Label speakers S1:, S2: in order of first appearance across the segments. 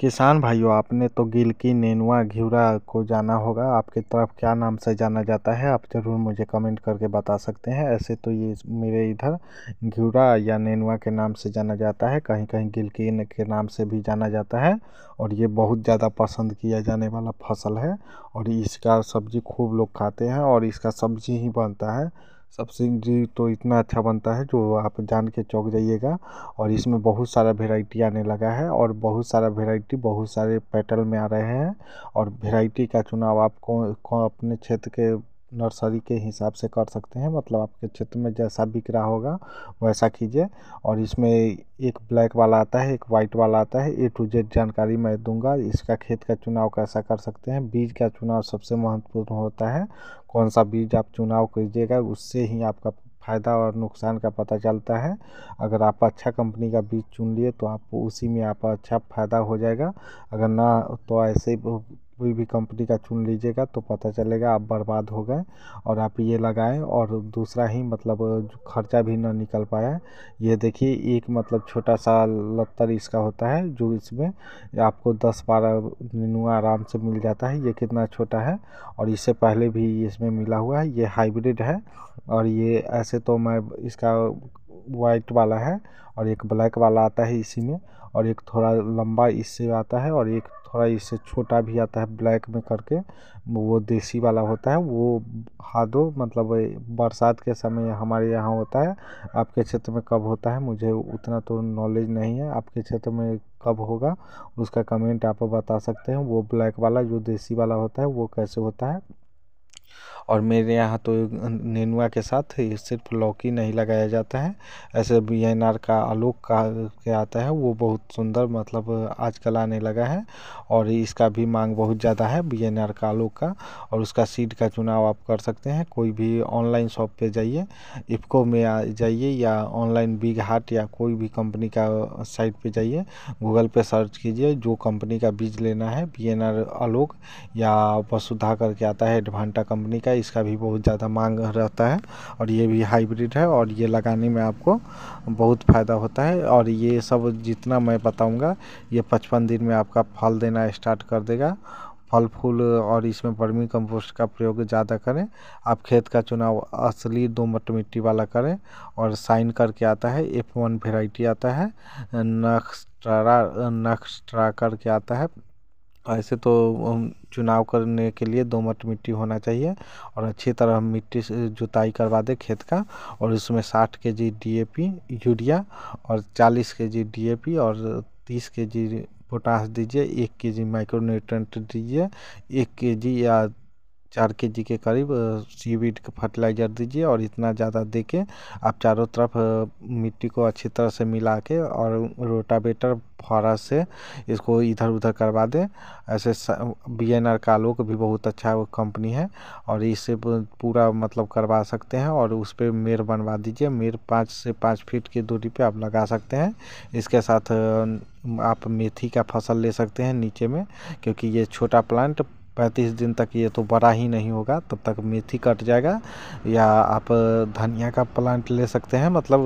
S1: किसान भाइयों आपने तो गिलकी नेनुआ घिवरा को जाना होगा आपके तरफ क्या नाम से जाना जाता है आप ज़रूर मुझे कमेंट करके बता सकते हैं ऐसे तो ये मेरे इधर घिवरा या नेनुआ के नाम से जाना जाता है कहीं कहीं गिलकी के नाम से भी जाना जाता है और ये बहुत ज़्यादा पसंद किया जाने वाला फसल है और इसका सब्ज़ी खूब लोग खाते हैं और इसका सब्ज़ी ही बनता है सब सिंह जी तो इतना अच्छा बनता है जो आप जान के चौक जाइएगा और इसमें बहुत सारा वेराइटी आने लगा है और बहुत सारा वेराइटी बहुत सारे पैटर्न में आ रहे हैं और वेराइटी का चुनाव आप कौन कौन अपने क्षेत्र के नर्सरी के हिसाब से कर सकते हैं मतलब आपके क्षेत्र में जैसा बिक रहा होगा वैसा कीजिए और इसमें एक ब्लैक वाला आता है एक वाइट वाला आता है ए टू जेड जानकारी मैं दूंगा इसका खेत का चुनाव कैसा कर सकते हैं बीज का चुनाव सबसे महत्वपूर्ण होता है कौन सा बीज आप चुनाव कीजिएगा उससे ही आपका फ़ायदा और नुकसान का पता चलता है अगर आप अच्छा कंपनी का बीज चुन लिए तो आप उसी में आप अच्छा फ़ायदा हो जाएगा अगर ना तो ऐसे कोई भी कंपनी का चुन लीजिएगा तो पता चलेगा आप बर्बाद हो गए और आप ये लगाएं और दूसरा ही मतलब खर्चा भी ना निकल पाया ये देखिए एक मतलब छोटा सा लत्तर इसका होता है जो इसमें आपको दस बारह नुआ आराम से मिल जाता है ये कितना छोटा है और इससे पहले भी इसमें मिला हुआ है ये हाइब्रिड है और ये ऐसे तो मैं इसका वाइट वाला है और एक ब्लैक वाला आता है इसी में और एक थोड़ा लंबा इससे आता है और एक थोड़ा इससे छोटा भी आता है ब्लैक में करके वो देसी वाला होता है वो हादो मतलब बरसात के समय हमारे यहाँ होता है आपके क्षेत्र में कब होता है मुझे उतना तो नॉलेज नहीं है आपके क्षेत्र में कब होगा उसका कमेंट आप बता सकते हैं वो ब्लैक वाला जो देसी वाला होता है वो कैसे होता है और मेरे यहाँ तो नेनुआ के साथ ये सिर्फ लौकी नहीं लगाया जाता है ऐसे बी एन आर का आलोक का के आता है वो बहुत सुंदर मतलब आजकल आने लगा है और इसका भी मांग बहुत ज़्यादा है बी एन आर का आलोक का और उसका सीड का चुनाव आप कर सकते हैं कोई भी ऑनलाइन शॉप पे जाइए इफ्को में जाइए या ऑनलाइन बिग हाट या कोई भी कंपनी का साइट पे जाइए गूगल पे सर्च कीजिए जो कंपनी का बीज लेना है बी एन आर आलोक या वसुधा करके आता है एडवांटा कंपनी का इसका भी बहुत ज़्यादा मांग रहता है और ये भी हाइब्रिड है और ये लगाने में आपको बहुत फ़ायदा होता है और ये सब जितना मैं बताऊँगा ये पचपन दिन में आपका फल देना स्टार्ट कर देगा फल फूल और इसमें बर्मी कंपोस्ट का प्रयोग ज़्यादा करें आप खेत का चुनाव असली दोमट मिट्टी वाला करें और साइन करके आता है एफ वन वेराइटी आता है नक्सट्रा नक्सट्रा करके आता है ऐसे तो चुनाव करने के लिए दोमट मिट्टी होना चाहिए और अच्छी तरह मिट्टी से जुताई करवा दे खेत का और उसमें साठ K G D A P urea और चालीस के जी डी ए पी और तीस के जी पोटास दीजिए एक के जी माइक्रोन्यूट्रेंट दीजिए एक के जी या चार के जी के करीब वीड का फर्टिलाइज़र दीजिए और इतना ज़्यादा दे के आप चारों तरफ मिट्टी को अच्छी तरह से मिला के और रोटावेटर फौरा से इसको इधर उधर करवा दें ऐसे बी एन आर कालोक भी बहुत अच्छा कंपनी है और इसे पूरा मतलब करवा सकते हैं और उस पर मेर बनवा दीजिए मेर पाँच से पाँच फीट की दूरी पे आप लगा सकते हैं इसके साथ आप मेथी का फसल ले सकते हैं नीचे में क्योंकि ये छोटा प्लांट पैंतीस दिन तक ये तो बड़ा ही नहीं होगा तब तक मेथी कट जाएगा या आप धनिया का प्लांट ले सकते हैं मतलब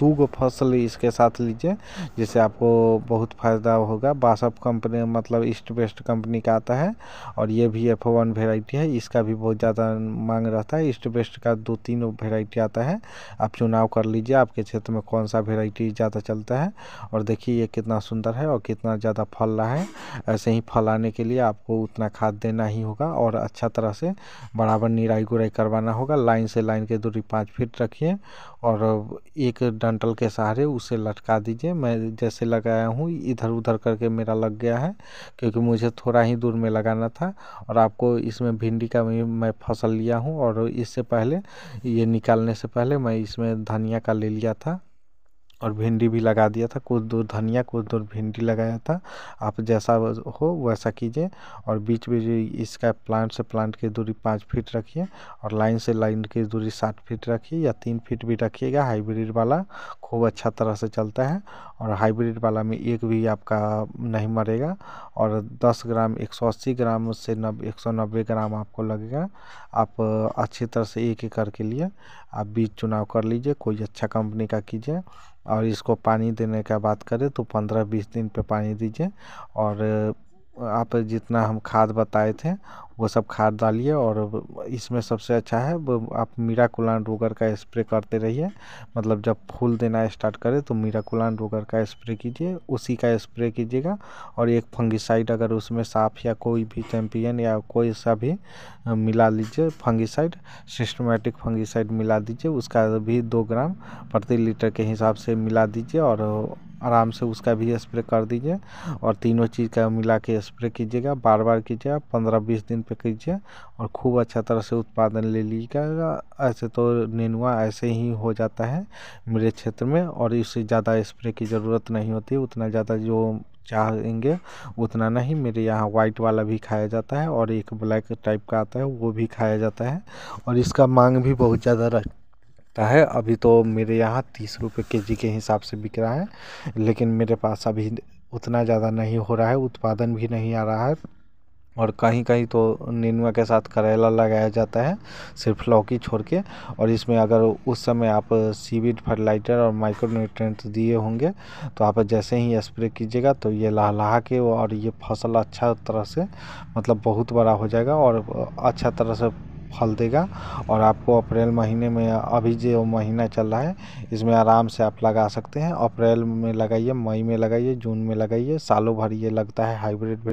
S1: दो गो फसल इसके साथ लीजिए जिससे आपको बहुत फ़ायदा होगा बासअप कंपनी मतलब ईस्ट वेस्ट कंपनी का आता है और ये भी एफ वन वेराइटी है इसका भी बहुत ज़्यादा मांग रहता है ईस्ट वेस्ट का दो तीन वेराइटी आता है आप चुनाव कर लीजिए आपके क्षेत्र में कौन सा वेराइटी ज़्यादा चलता है और देखिए ये कितना सुंदर है और कितना ज़्यादा फल रहा है ऐसे ही फल आने के लिए आपको उतना खाद खाद देना ही होगा और अच्छा तरह से बराबर निराई गुराई करवाना होगा लाइन से लाइन की दूरी पाँच फीट रखिए और एक डंटल के सहारे उसे लटका दीजिए मैं जैसे लगाया हूँ इधर उधर करके मेरा लग गया है क्योंकि मुझे थोड़ा ही दूर में लगाना था और आपको इसमें भिंडी का भी मैं फसल लिया हूँ और इससे पहले ये निकालने से पहले मैं इसमें धनिया का ले लिया था और भिंडी भी लगा दिया था कुछ दूर धनिया कुछ दूर भिंडी लगाया था आप जैसा हो वैसा कीजिए और बीच बीच इसका प्लांट से प्लांट की दूरी पाँच फीट रखिए और लाइन से लाइन की दूरी साठ फीट रखिए या तीन फीट भी रखिएगा हाइब्रिड वाला खूब अच्छा तरह से चलता है और हाइब्रिड वाला में एक भी आपका नहीं मरेगा और दस ग्राम अस्सी ग्राम से नब एक ग्राम आपको लगेगा आप अच्छी तरह से एक एक करके लिए आप बीज चुनाव कर लीजिए कोई अच्छा कंपनी का कीजिए और इसको पानी देने का बात करें तो पंद्रह बीस दिन पे पानी दीजिए और आप जितना हम खाद बताए थे वो सब खाद डालिए और इसमें सबसे अच्छा है आप मीराकुलान रोगर का स्प्रे करते रहिए मतलब जब फूल देना स्टार्ट करे तो मीराकुलान रोगर का स्प्रे कीजिए उसी का स्प्रे कीजिएगा और एक फंगिसाइड अगर उसमें साफ या कोई भी चैम्पियन या कोई सा भी मिला लीजिए फंगिसाइड सिस्टमेटिक फंगिसाइड मिला दीजिए उसका भी दो ग्राम प्रति लीटर के हिसाब से मिला दीजिए और आराम से उसका भी स्प्रे कर दीजिए और तीनों चीज़ का मिला के स्प्रे कीजिएगा बार बार कीजिएगा पंद्रह बीस दिन पे कीजिए और खूब अच्छा तरह से उत्पादन ले लीजिएगा ऐसे तो नेनुआ ऐसे ही हो जाता है मेरे क्षेत्र में और इससे ज़्यादा स्प्रे की ज़रूरत नहीं होती उतना ज़्यादा जो चाहेंगे उतना नहीं मेरे यहाँ वाइट वाला भी खाया जाता है और एक ब्लैक टाइप का आता है वो भी खाया जाता है और इसका मांग भी बहुत ज़्यादा रख है अभी तो मेरे यहाँ तीस रुपये के जी के हिसाब से बिक रहा है लेकिन मेरे पास अभी उतना ज़्यादा नहीं हो रहा है उत्पादन भी नहीं आ रहा है और कहीं कहीं तो नेनुआ के साथ करेला लगाया जाता है सिर्फ लौकी छोड़ के और इसमें अगर उस समय आप सीविड फर्टिलाइजर और माइक्रोन्यूट्रेंट दिए होंगे तो आप जैसे ही स्प्रे कीजिएगा तो ये लहलहा के और ये फसल अच्छा तरह से मतलब बहुत बड़ा हो जाएगा और अच्छा तरह से फल देगा और आपको अप्रैल महीने में अभी जो महीना चल रहा है इसमें आराम से आप लगा सकते हैं अप्रैल में लगाइए मई में लगाइए जून में लगाइए सालों भर ये लगता है हाइब्रिड